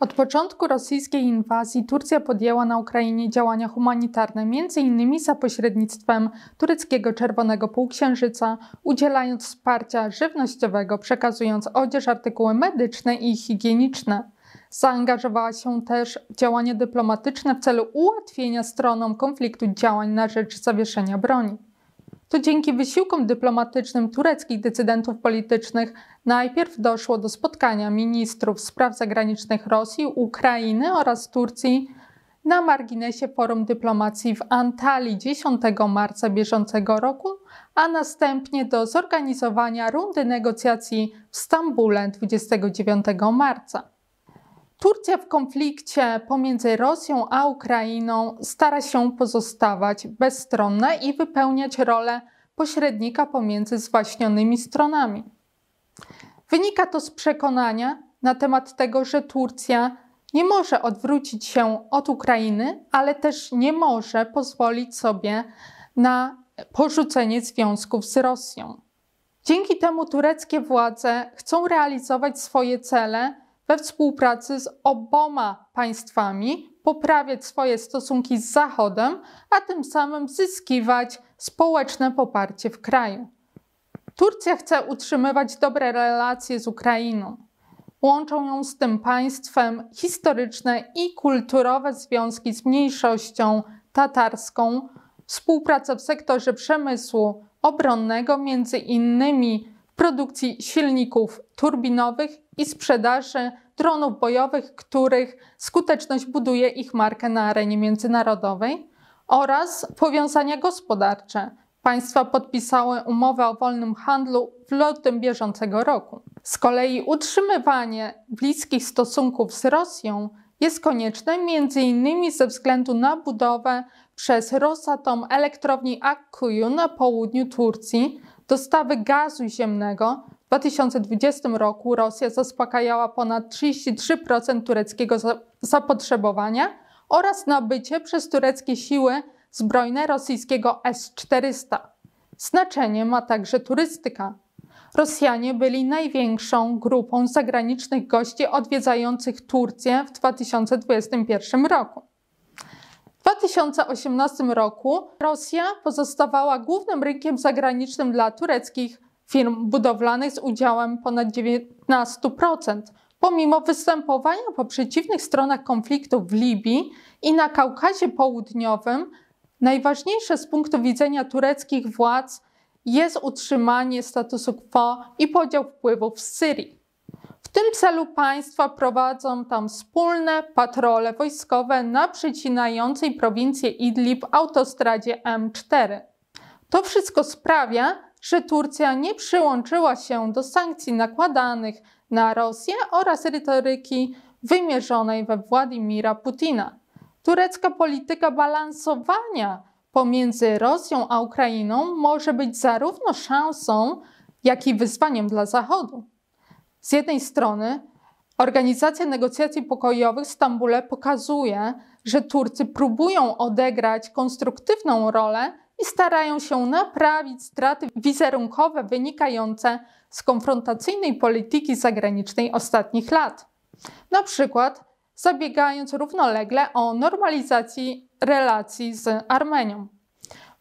Od początku rosyjskiej inwazji Turcja podjęła na Ukrainie działania humanitarne, m.in. za pośrednictwem tureckiego Czerwonego Półksiężyca, udzielając wsparcia żywnościowego, przekazując odzież, artykuły medyczne i higieniczne. Zaangażowała się też w działania dyplomatyczne w celu ułatwienia stronom konfliktu działań na rzecz zawieszenia broni. To dzięki wysiłkom dyplomatycznym tureckich decydentów politycznych najpierw doszło do spotkania ministrów spraw zagranicznych Rosji, Ukrainy oraz Turcji na marginesie Forum Dyplomacji w Antalii 10 marca bieżącego roku, a następnie do zorganizowania rundy negocjacji w Stambule 29 marca. Turcja w konflikcie pomiędzy Rosją a Ukrainą stara się pozostawać bezstronna i wypełniać rolę pośrednika pomiędzy zwaśnionymi stronami. Wynika to z przekonania na temat tego, że Turcja nie może odwrócić się od Ukrainy, ale też nie może pozwolić sobie na porzucenie związków z Rosją. Dzięki temu tureckie władze chcą realizować swoje cele we współpracy z oboma państwami poprawiać swoje stosunki z Zachodem, a tym samym zyskiwać społeczne poparcie w kraju. Turcja chce utrzymywać dobre relacje z Ukrainą. Łączą ją z tym państwem historyczne i kulturowe związki z mniejszością tatarską, współpraca w sektorze przemysłu obronnego, między innymi produkcji silników turbinowych i sprzedaży dronów bojowych, których skuteczność buduje ich markę na arenie międzynarodowej oraz powiązania gospodarcze. Państwa podpisały umowę o wolnym handlu w lutym bieżącego roku. Z kolei utrzymywanie bliskich stosunków z Rosją jest konieczne m.in. ze względu na budowę przez Rosatom elektrowni Akkuyu na południu Turcji, Dostawy gazu ziemnego w 2020 roku Rosja zaspokajała ponad 33% tureckiego zapotrzebowania oraz nabycie przez tureckie siły zbrojne rosyjskiego S-400. Znaczenie ma także turystyka. Rosjanie byli największą grupą zagranicznych gości odwiedzających Turcję w 2021 roku. 2018 roku Rosja pozostawała głównym rynkiem zagranicznym dla tureckich firm budowlanych z udziałem ponad 19%, pomimo występowania po przeciwnych stronach konfliktów w Libii i na Kaukazie Południowym. Najważniejsze z punktu widzenia tureckich władz jest utrzymanie statusu quo i podział wpływów z Syrii. W tym celu państwa prowadzą tam wspólne patrole wojskowe na przecinającej prowincję Idlib autostradzie M4. To wszystko sprawia, że Turcja nie przyłączyła się do sankcji nakładanych na Rosję oraz retoryki wymierzonej we Władimira Putina. Turecka polityka balansowania pomiędzy Rosją a Ukrainą może być zarówno szansą, jak i wyzwaniem dla Zachodu. Z jednej strony organizacja negocjacji pokojowych w Stambule pokazuje, że Turcy próbują odegrać konstruktywną rolę i starają się naprawić straty wizerunkowe wynikające z konfrontacyjnej polityki zagranicznej ostatnich lat. Na przykład zabiegając równolegle o normalizacji relacji z Armenią.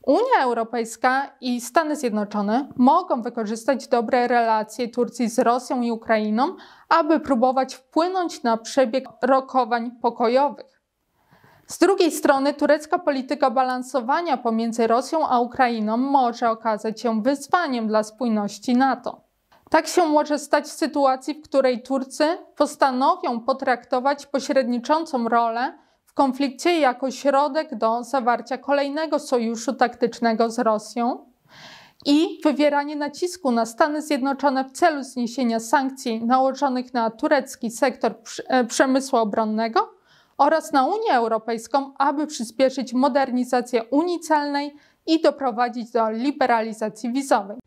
Unia Europejska i Stany Zjednoczone mogą wykorzystać dobre relacje Turcji z Rosją i Ukrainą, aby próbować wpłynąć na przebieg rokowań pokojowych. Z drugiej strony turecka polityka balansowania pomiędzy Rosją a Ukrainą może okazać się wyzwaniem dla spójności NATO. Tak się może stać w sytuacji, w której Turcy postanowią potraktować pośredniczącą rolę konflikcie jako środek do zawarcia kolejnego sojuszu taktycznego z Rosją i wywieranie nacisku na Stany Zjednoczone w celu zniesienia sankcji nałożonych na turecki sektor e, przemysłu obronnego oraz na Unię Europejską, aby przyspieszyć modernizację unii celnej i doprowadzić do liberalizacji wizowej.